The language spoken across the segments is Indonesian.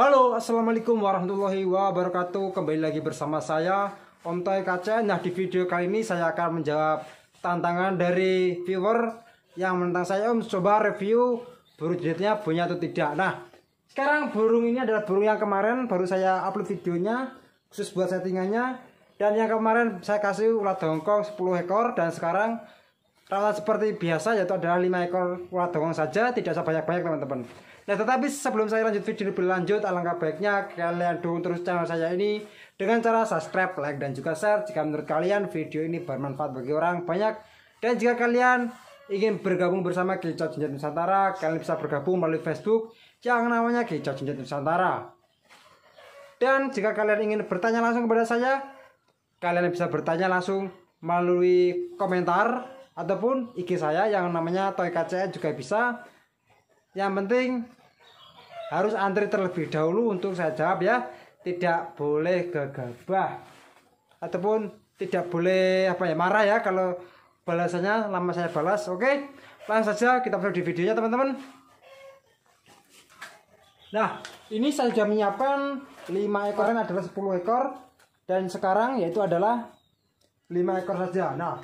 Halo, Assalamualaikum warahmatullahi wabarakatuh Kembali lagi bersama saya, Om Toy Kaca Nah, di video kali ini saya akan menjawab tantangan dari viewer Yang menentang saya, Om Coba review burung jenisnya punya atau tidak Nah, sekarang burung ini adalah burung yang kemarin Baru saya upload videonya Khusus buat settingannya Dan yang kemarin saya kasih ulat dongkong 10 ekor Dan sekarang Rata seperti biasa yaitu adalah 5 ekor ulat dongkong saja, tidak usah banyak-banyak teman-teman. Ya tetapi sebelum saya lanjut video lebih lanjut alangkah baiknya kalian dukung terus channel saya ini dengan cara subscribe, like dan juga share jika menurut kalian video ini bermanfaat bagi orang banyak dan jika kalian ingin bergabung bersama Kicau Jenjat Nusantara kalian bisa bergabung melalui Facebook yang namanya Kicau Jenjat Nusantara dan jika kalian ingin bertanya langsung kepada saya kalian bisa bertanya langsung melalui komentar ataupun IG saya yang namanya Toy KCN juga bisa yang penting harus antri terlebih dahulu untuk saya jawab ya tidak boleh gegabah ataupun tidak boleh apa ya marah ya kalau balasannya lama saya balas oke langsung saja kita masuk di videonya teman-teman nah ini saya sudah menyiapkan 5 yang adalah 10 ekor dan sekarang yaitu adalah 5 ekor saja nah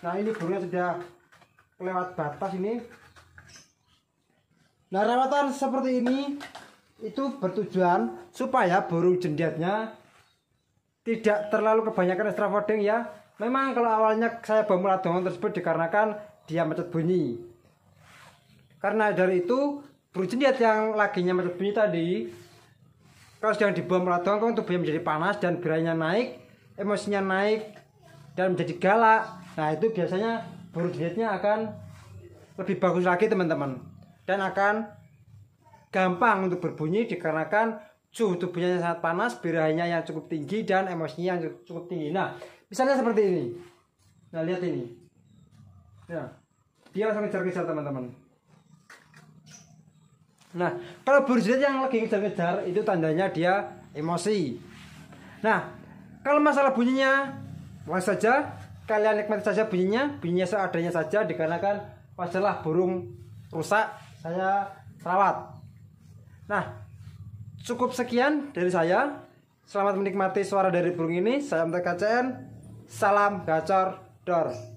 nah ini burungnya sudah lewat batas ini Nah, rawatan seperti ini itu bertujuan supaya burung jendetnya tidak terlalu kebanyakan extra fording ya. Memang kalau awalnya saya bambu ladongan tersebut dikarenakan dia macet bunyi. Karena dari itu burung jendet yang lagi macet bunyi tadi kalau sedang dibom ladongan tubuhnya menjadi panas dan gerainya naik, emosinya naik dan menjadi galak. Nah, itu biasanya burung jendetnya akan lebih bagus lagi teman-teman dan akan gampang untuk berbunyi dikarenakan suhu tubuhnya yang sangat panas, birahinya yang cukup tinggi dan emosinya yang cukup tinggi. Nah, misalnya seperti ini. Nah, lihat ini. Ya, dia langsung kejar-kejar teman-teman. Nah, kalau burjilat yang lagi kejar-kejar itu tandanya dia emosi. Nah, kalau masalah bunyinya, langsung saja kalian nikmati saja bunyinya, bunyinya seadanya saja dikarenakan masalah burung rusak saya rawat. Nah, cukup sekian dari saya. Selamat menikmati suara dari burung ini. Salam TKCN. Salam gacor dor.